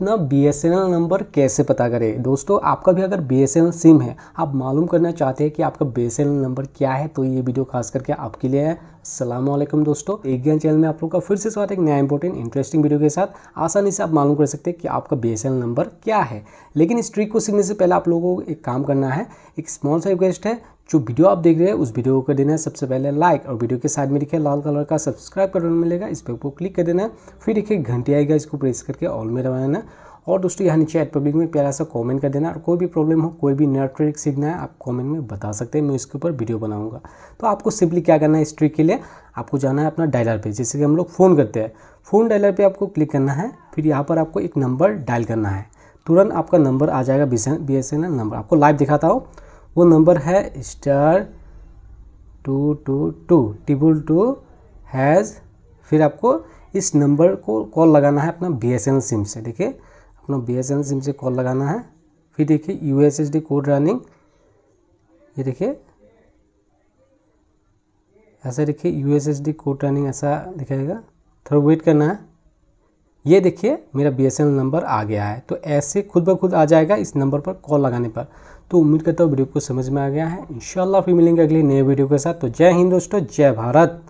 अपना B number कैसे पता करें दोस्तों आपका भी अगर बी सिम है आप मालूम करना चाहते हैं कि आपका बी नंबर क्या है तो ये वीडियो खास करके आपके लिए है असलम दोस्तों एक ज्ञान चैनल में आप लोग का फिर से स्वागत एक नया इंपॉर्टेंट इंटरेस्टिंग वीडियो के साथ आसानी से आप मालूम कर सकते हैं कि आपका बी नंबर क्या है लेकिन इस ट्रिक को सीखने से पहले आप लोगों को एक काम करना है एक स्मॉल सा रिक्वेस्ट है जो वीडियो आप देख रहे हैं उस वीडियो को देना है सबसे पहले लाइक और वीडियो के साथ में लिखे लाल कलर का सब्सक्राइब बटन मिलेगा इस पर आपको क्लिक कर देना है फिर देखिए घंटी आएगा इसको प्रेस करके ऑल में रवाना देना और दोस्तों यहाँ नीचे एड पब्लिक में प्यारा सा कमेंट कर देना और कोई भी प्रॉब्लम हो कोई भी नेटवर्क सीखना है आप कमेंट में बता सकते हैं मैं इसके ऊपर वीडियो बनाऊंगा तो आपको सिंपली क्या करना है इस ट्रिक के लिए आपको जाना है अपना डायलर पे जैसे कि हम लोग फ़ोन करते हैं फ़ोन डायलर पे आपको क्लिक करना है फिर यहाँ पर आपको एक नंबर डायल करना है तुरंत आपका नंबर आ जाएगा बी एस नंबर आपको लाइव दिखाता हो वो नंबर है star two two two double two hash फिर आपको इस नंबर को कॉल लगाना है अपना बी सिम से देखिए अपना बी सिम से कॉल लगाना है फिर देखिए यू कोड रनिंग ये देखिए ऐसा देखिए U S S D code running ऐसा दिखाएगा थोड़ा वेट करना है ये देखिए मेरा बी नंबर आ गया है तो ऐसे खुद ब खुद आ जाएगा इस नंबर पर कॉल लगाने पर तो उम्मीद करता हूँ वीडियो को समझ में आ गया है इंशाल्लाह फिर मिलेंगे अगले नए वीडियो के साथ तो जय हिंद दोस्तों जय भारत